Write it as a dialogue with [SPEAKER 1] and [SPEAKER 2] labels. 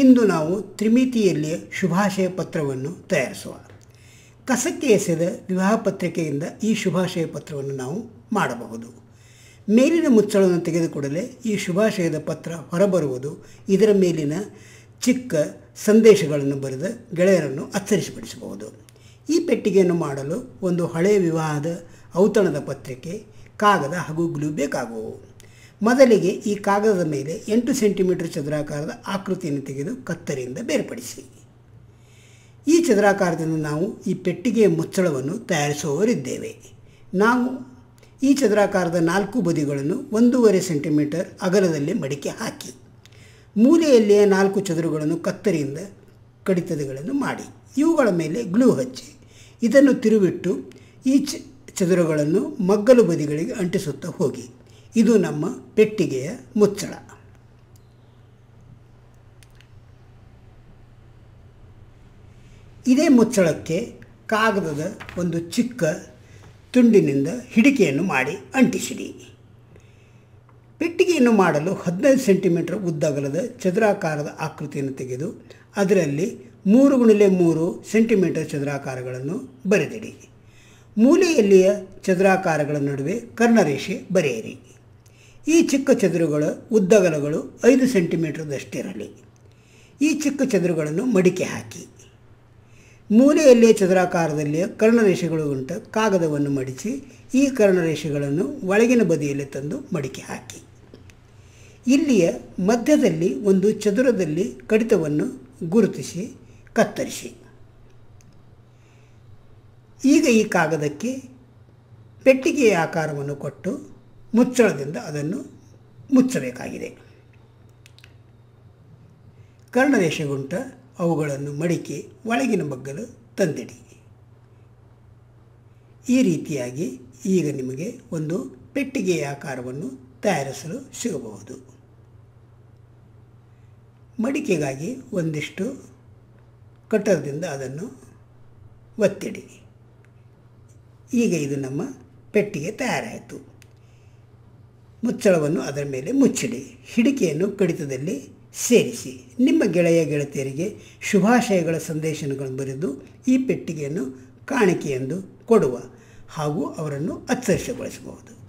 [SPEAKER 1] ಇಂದು ನಾವು ತ್ರಿಮಿತಿಯಲ್ಲಿ ಶುಭಾಶಯ ಪತ್ರವನ್ನು ತಯಾರಿಸುವ ಕಸಕ್ಕೆ ಎಸೆದ ವಿವಾಹ ಪತ್ರಿಕೆಯಿಂದ ಈ ಶುಭಾಶಯ ಪತ್ರವನ್ನು ನಾವು ಮಾಡಬಹುದು ಮೇಲಿನ ಮುಚ್ಚಳವನ್ನು ತೆಗೆದ ಈ ಶುಭಾಶಯದ ಪತ್ರ ಹೊರಬರುವುದು ಇದರ ಮೇಲಿನ ಚಿಕ್ಕ ಸಂದೇಶಗಳನ್ನು ಬರೆದ ಗೆಳೆಯರನ್ನು ಅಚ್ಚರಿಸಿಪಡಿಸಬಹುದು ಈ ಪೆಟ್ಟಿಗೆಯನ್ನು ಮಾಡಲು ಒಂದು ಹಳೆಯ ವಿವಾಹದ ಔತಣದ ಪತ್ರಿಕೆ ಕಾಗದ ಹಾಗೂ ಗ್ಲೂ ಬೇಕಾಗುವು ಮೊದಲಿಗೆ ಈ ಕಾಗದದ ಮೇಲೆ ಎಂಟು ಸೆಂಟಿಮೀಟರ್ ಚದುರಾಕಾರದ ಆಕೃತಿಯನ್ನು ತೆಗೆದು ಕತ್ತರಿಯಿಂದ ಬೇರ್ಪಡಿಸಿ ಈ ಚದುರಾಕಾರದಿಂದ ನಾವು ಈ ಪೆಟ್ಟಿಗೆಯ ಮುಚ್ಚಳವನ್ನು ತಯಾರಿಸುವವರಿದ್ದೇವೆ ನಾವು ಈ ಚದುರಾಕಾರದ ನಾಲ್ಕು ಬದಿಗಳನ್ನು ಒಂದೂವರೆ ಸೆಂಟಿಮೀಟರ್ ಅಗಲದಲ್ಲಿ ಮಡಿಕೆ ಹಾಕಿ ಮೂಲೆಯಲ್ಲಿಯ ನಾಲ್ಕು ಚದುರುಗಳನ್ನು ಕತ್ತರಿಯಿಂದ ಕಡಿತದಗಳನ್ನು ಮಾಡಿ ಇವುಗಳ ಮೇಲೆ ಗ್ಲೂ ಹಚ್ಚಿ ಇದನ್ನು ತಿರುವಿಟ್ಟು ಈ ಚದುರುಗಳನ್ನು ಮಗ್ಗಲು ಬದಿಗಳಿಗೆ ಅಂಟಿಸುತ್ತಾ ಹೋಗಿ ಇದು ನಮ್ಮ ಪೆಟ್ಟಿಗೆಯ ಮುಚ್ಚಳ ಇದೇ ಮುಚ್ಚಳಕ್ಕೆ ಕಾಗದದ ಒಂದು ಚಿಕ್ಕ ತುಂಡಿನಿಂದ ಹಿಡಿಕೆಯನ್ನು ಮಾಡಿ ಅಂಟಿಸಿಡಿ ಪೆಟ್ಟಿಗೆಯನ್ನು ಮಾಡಲು ಹದಿನೈದು ಸೆಂಟಿಮೀಟರ್ ಉದ್ದಗಲದ ಚದುರಾಕಾರದ ಆಕೃತಿಯನ್ನು ತೆಗೆದು ಅದರಲ್ಲಿ ಮೂರು ಗುಣಿಲೆ ಮೂರು ಸೆಂಟಿಮೀಟರ್ ಚದುರಾಕಾರಗಳನ್ನು ಬರೆದಿಡಿ ಮೂಲೆಯಲ್ಲಿಯ ಚದುರಾಕಾರಗಳ ನಡುವೆ ಕರ್ಣರೇಷೆ ಬರೆಯಿರಿ ಈ ಚಿಕ್ಕ ಚದುರುಗಳ ಉದ್ದಗಲಗಳು ಐದು ಸೆಂಟಿಮೀಟ್ರದಷ್ಟಿರಲಿ ಈ ಚಿಕ್ಕ ಚದುರುಗಳನ್ನು ಮಡಿಕೆ ಹಾಕಿ ಮೂಲೆಯಲ್ಲೇ ಚದುರಾಕಾರದಲ್ಲಿಯೇ ಕರ್ಣರೇಷೆಗಳು ಉಂಟು ಕಾಗದವನ್ನು ಮಡಿಸಿ ಈ ಕರ್ಣರೇಷೆಗಳನ್ನು ಒಳಗಿನ ಬದಿಯಲ್ಲಿ ತಂದು ಮಡಿಕೆ ಹಾಕಿ ಇಲ್ಲಿಯ ಮಧ್ಯದಲ್ಲಿ ಒಂದು ಚದುರದಲ್ಲಿ ಕಡಿತವನ್ನು ಗುರುತಿಸಿ ಕತ್ತರಿಸಿ ಈಗ ಈ ಕಾಗದಕ್ಕೆ ಪೆಟ್ಟಿಗೆಯ ಆಕಾರವನ್ನು ಕೊಟ್ಟು ಮುಚ್ಚಳದಿಂದ ಅದನ್ನು ಮುಚ್ಚಬೇಕಾಗಿದೆ ಗುಂಟ ಅವುಗಳನ್ನು ಮಡಿಕೆ ಒಳಗಿನ ಬಗ್ಗಲು ತಂದಿಡಿ ಈ ರೀತಿಯಾಗಿ ಈಗ ನಿಮಗೆ ಒಂದು ಪೆಟ್ಟಿಗೆಯ ಆಕಾರವನ್ನು ತಯಾರಿಸಲು ಸಿಗಬಹುದು ಮಡಿಕೆಗಾಗಿ ಒಂದಿಷ್ಟು ಕಟ್ಟರದಿಂದ ಅದನ್ನು ಒತ್ತಿಡಿ ಈಗ ಇದು ನಮ್ಮ ಪೆಟ್ಟಿಗೆ ತಯಾರಾಯಿತು ಮುಚ್ಚಳವನ್ನು ಅದರ ಮೇಲೆ ಮುಚ್ಚಿಡಿ ಹಿಡಿಕೆಯನ್ನು ಕಡಿತದಲ್ಲಿ ಸೇರಿಸಿ ನಿಮ್ಮ ಗೆಳೆಯ ಗೆಳತಿಯರಿಗೆ ಶುಭಾಶಯಗಳ ಸಂದೇಶಗಳನ್ನು ಬರೆದು ಈ ಪೆಟ್ಟಿಗೆಯನ್ನು ಕಾಣಿಕೆಯೆಂದು ಕೊಡುವ ಹಾಗೂ ಅವರನ್ನು ಅಚ್ಚರಿಸಗೊಳಿಸಬಹುದು